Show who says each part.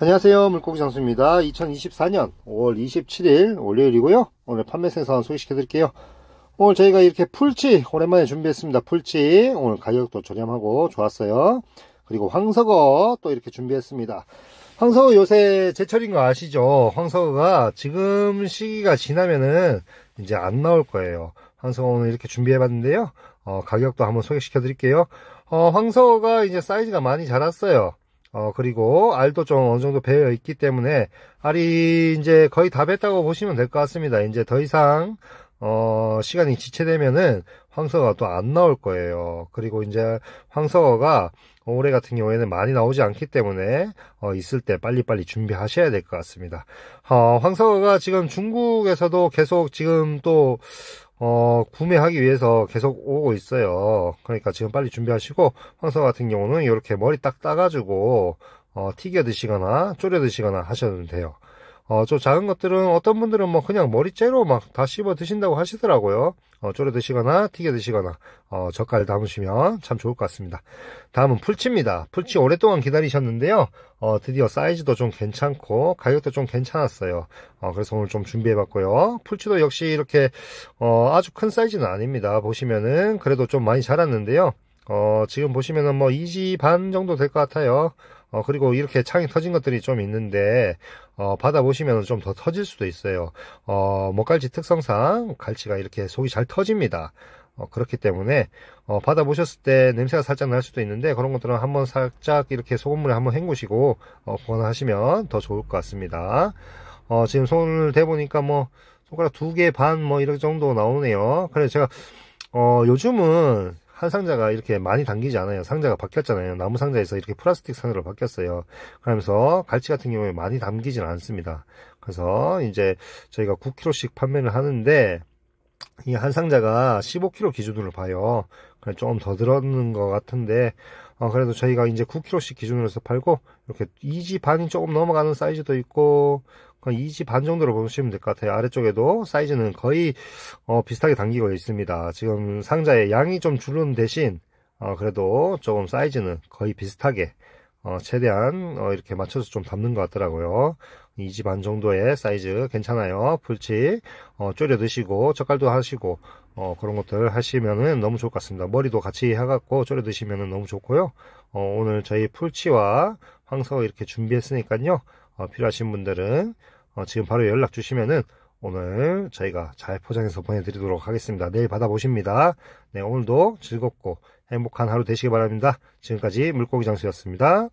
Speaker 1: 안녕하세요 물고기 장수입니다 2024년 5월 27일 월요일이고요 오늘 판매 생산 소개시켜 드릴게요 오늘 저희가 이렇게 풀치 오랜만에 준비했습니다 풀치 오늘 가격도 저렴하고 좋았어요 그리고 황석어 또 이렇게 준비했습니다 황석어 요새 제철인 거 아시죠 황석어가 지금 시기가 지나면은 이제 안 나올 거예요 황석어 오늘 이렇게 준비해 봤는데요 어, 가격도 한번 소개시켜 드릴게요 어, 황석어가 이제 사이즈가 많이 자랐어요 어, 그리고 알도 좀 어느 정도 배어 있기 때문에 알이 이제 거의 다 뱄다고 보시면 될 것 같습니다. 이제 더 이상 어, 시간이 지체되면은 황석어가 또 안 나올 거예요. 그리고 이제 황석어가 올해 같은 경우에는 많이 나오지 않기 때문에 어, 있을 때 빨리빨리 준비하셔야 될 것 같습니다. 어, 황석어가 지금 중국에서도 계속 지금 또 어, 구매하기 위해서 계속 오고 있어요. 그러니까 지금 빨리 준비하시고 황사 같은 경우는 이렇게 머리 딱 따가지고 어, 튀겨 드시거나 졸여 드시거나 하셔도 돼요. 어, 저 작은 것들은 어떤 분들은 뭐 그냥 머리째로 막 다 씹어 드신다고 하시더라고요. 어, 졸여 드시거나 튀겨 드시거나 어, 젓갈 담으시면 참 좋을 것 같습니다. 다음은 풀치입니다. 풀치 오랫동안 기다리셨는데요. 어, 드디어 사이즈도 좀 괜찮고 가격도 좀 괜찮았어요. 어, 그래서 오늘 좀 준비해봤고요. 풀치도 역시 이렇게 어, 아주 큰 사이즈는 아닙니다. 보시면은 그래도 좀 많이 자랐는데요. 어, 지금 보시면은 뭐 2지 반 정도 될 것 같아요. 어, 그리고 이렇게 창이 터진 것들이 좀 있는데 어, 받아보시면 좀 더 터질 수도 있어요 어, 먹갈치 특성상 갈치가 이렇게 속이 잘 터집니다 어, 그렇기 때문에 어, 받아보셨을 때 냄새가 살짝 날 수도 있는데 그런 것들은 한번 살짝 이렇게 소금물에 한번 헹구시고 어, 보관하시면 더 좋을 것 같습니다 어, 지금 손을 대보니까 뭐 손가락 두 개 반 뭐 이런 정도 나오네요 그래서 제가 어, 요즘은 한 상자가 이렇게 많이 당기지 않아요. 상자가 바뀌었잖아요. 나무 상자에서 이렇게 플라스틱 상자로 바뀌었어요. 그러면서 갈치 같은 경우에 많이 담기진 않습니다. 그래서 이제 저희가 9kg씩 판매를 하는데 이한 상자가 15kg 기준으로 봐요. 그래 조금 더 들었는 것 같은데 어, 그래도 저희가 이제 9kg씩 기준으로 서 팔고 이렇게 2지 반이 조금 넘어가는 사이즈도 있고 2지 반 정도로 보시면 될 것 같아요. 아래쪽에도 사이즈는 거의 어, 비슷하게 당기고 있습니다. 지금 상자의 양이 좀 줄은 대신 어, 그래도 조금 사이즈는 거의 비슷하게 어, 최대한 어, 이렇게 맞춰서 좀 담는 것 같더라고요. 2집 안 정도의 사이즈 괜찮아요. 풀치 어, 졸여 드시고 젓갈도 하시고 어, 그런 것들 하시면은 너무 좋을 것 같습니다. 머리도 같이 해갖고 졸여 드시면은 너무 좋고요. 어, 오늘 저희 풀치와 황서 이렇게 준비했으니까요. 어, 필요하신 분들은 어, 지금 바로 연락 주시면은 오늘 저희가 잘 포장해서 보내드리도록 하겠습니다. 내일 받아보십니다. 네, 오늘도 즐겁고 행복한 하루 되시기 바랍니다. 지금까지 물고기 장수였습니다.